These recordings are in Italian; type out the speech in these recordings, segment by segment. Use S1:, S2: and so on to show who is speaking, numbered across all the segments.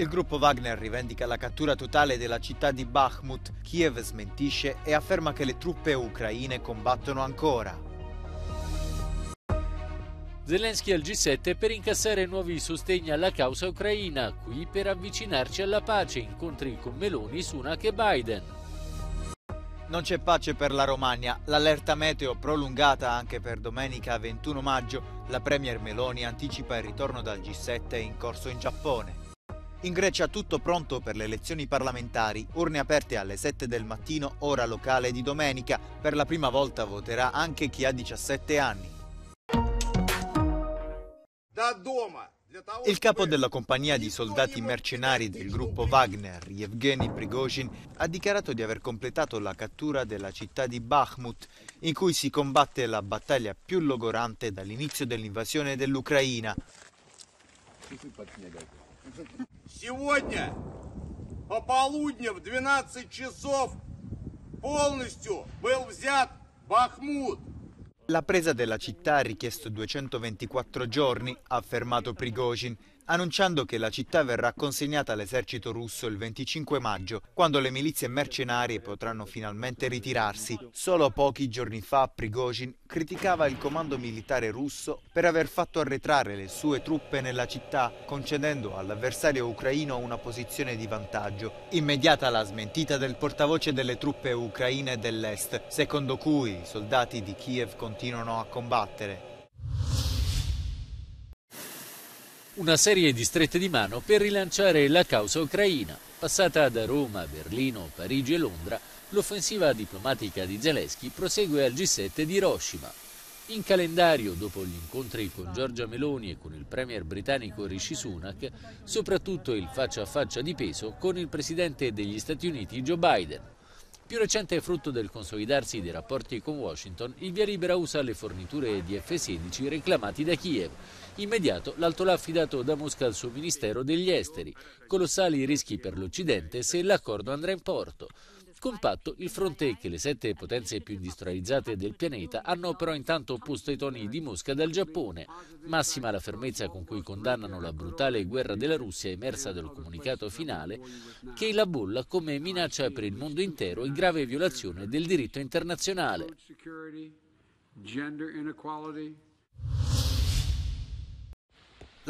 S1: Il gruppo Wagner rivendica la cattura totale della città di Bakhmut, Kiev smentisce e afferma che le truppe ucraine combattono ancora.
S2: Zelensky al G7 per incassare nuovi sostegni alla causa ucraina, qui per avvicinarci alla pace, incontri con Meloni, Sunak e Biden.
S1: Non c'è pace per la Romagna, l'allerta meteo prolungata anche per domenica 21 maggio, la Premier Meloni anticipa il ritorno dal G7 in corso in Giappone. In Grecia tutto pronto per le elezioni parlamentari, urne aperte alle 7 del mattino, ora locale di domenica. Per la prima volta voterà anche chi ha 17 anni. Il capo della compagnia di soldati mercenari del gruppo Wagner, Yevgeny Prigozhin, ha dichiarato di aver completato la cattura della città di Bakhmut, in cui si combatte la battaglia più logorante dall'inizio dell'invasione dell'Ucraina.
S2: Сегодня по полудню в 12 часов полностью был взят Бахмут.
S1: La presa della città ha richiesto 224 giorni, ha affermato Prigozhin, annunciando che la città verrà consegnata all'esercito russo il 25 maggio, quando le milizie mercenarie potranno finalmente ritirarsi. Solo pochi giorni fa Prigozhin criticava il comando militare russo per aver fatto arretrare le sue truppe nella città, concedendo all'avversario ucraino una posizione di vantaggio. Immediata la smentita del portavoce delle truppe ucraine dell'Est, secondo cui i soldati di Kiev continuano a combattere
S2: una serie di strette di mano per rilanciare la causa ucraina. Passata da Roma, Berlino, Parigi e Londra, l'offensiva diplomatica di Zelensky prosegue al G7 di Hiroshima. In calendario, dopo gli incontri con Giorgia Meloni e con il premier britannico Rishi Sunak, soprattutto il faccia a faccia di peso con il presidente degli Stati Uniti Joe Biden. Più recente frutto del consolidarsi dei rapporti con Washington, il via libera USA le forniture di F-16 reclamati da Kiev. Immediato l'altolà affidato da Mosca al suo ministero degli esteri. Colossali rischi per l'Occidente se l'accordo andrà in porto. Compatto, il fronte che le sette potenze più industrializzate del pianeta hanno però intanto opposto ai toni di Mosca dal Giappone. Massima la fermezza con cui condannano la brutale guerra della Russia emersa dal comunicato finale, che la bolla come minaccia per il mondo intero e grave violazione del diritto internazionale.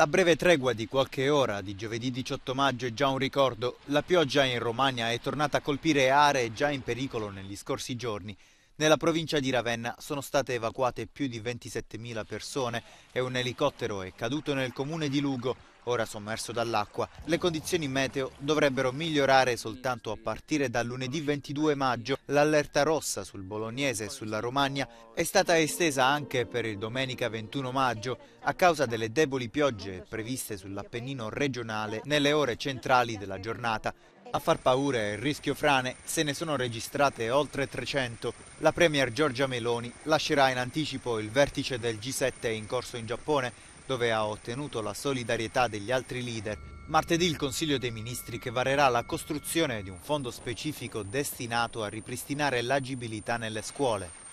S1: La breve tregua di qualche ora di giovedì 18 maggio è già un ricordo. La pioggia in Romagna è tornata a colpire aree già in pericolo negli scorsi giorni. Nella provincia di Ravenna sono state evacuate più di 27.000 persone e un elicottero è caduto nel comune di Lugo, ora sommerso dall'acqua. Le condizioni meteo dovrebbero migliorare soltanto a partire da lunedì 22 maggio. L'allerta rossa sul bolognese e sulla Romagna è stata estesa anche per il domenica 21 maggio a causa delle deboli piogge previste sull'Appennino regionale nelle ore centrali della giornata. A far paura e il rischio frane, se ne sono registrate oltre 300. La Premier Giorgia Meloni lascerà in anticipo il vertice del G7 in corso in Giappone, dove ha ottenuto la solidarietà degli altri leader. Martedì il Consiglio dei Ministri che varerà la costruzione di un fondo specifico destinato a ripristinare l'agibilità nelle scuole.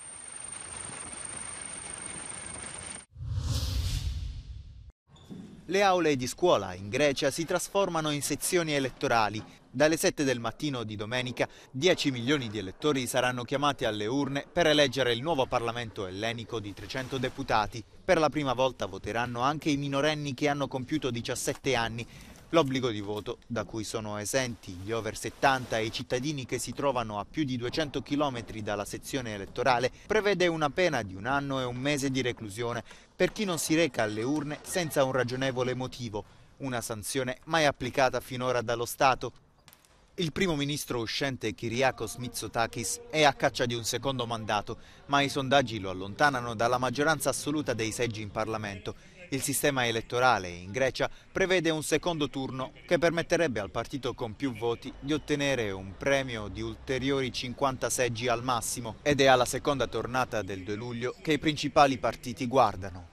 S1: Le aule di scuola in Grecia si trasformano in sezioni elettorali. Dalle 7 del mattino di domenica 10 milioni di elettori saranno chiamati alle urne per eleggere il nuovo Parlamento ellenico di 300 deputati. Per la prima volta voteranno anche i minorenni che hanno compiuto 17 anni. L'obbligo di voto, da cui sono esenti gli over 70 e i cittadini che si trovano a più di 200 km dalla sezione elettorale, prevede una pena di un anno e un mese di reclusione per chi non si reca alle urne senza un ragionevole motivo, una sanzione mai applicata finora dallo Stato il primo ministro uscente Kyriakos Mitsotakis è a caccia di un secondo mandato, ma i sondaggi lo allontanano dalla maggioranza assoluta dei seggi in Parlamento. Il sistema elettorale in Grecia prevede un secondo turno che permetterebbe al partito con più voti di ottenere un premio di ulteriori 50 seggi al massimo ed è alla seconda tornata del 2 luglio che i principali partiti guardano.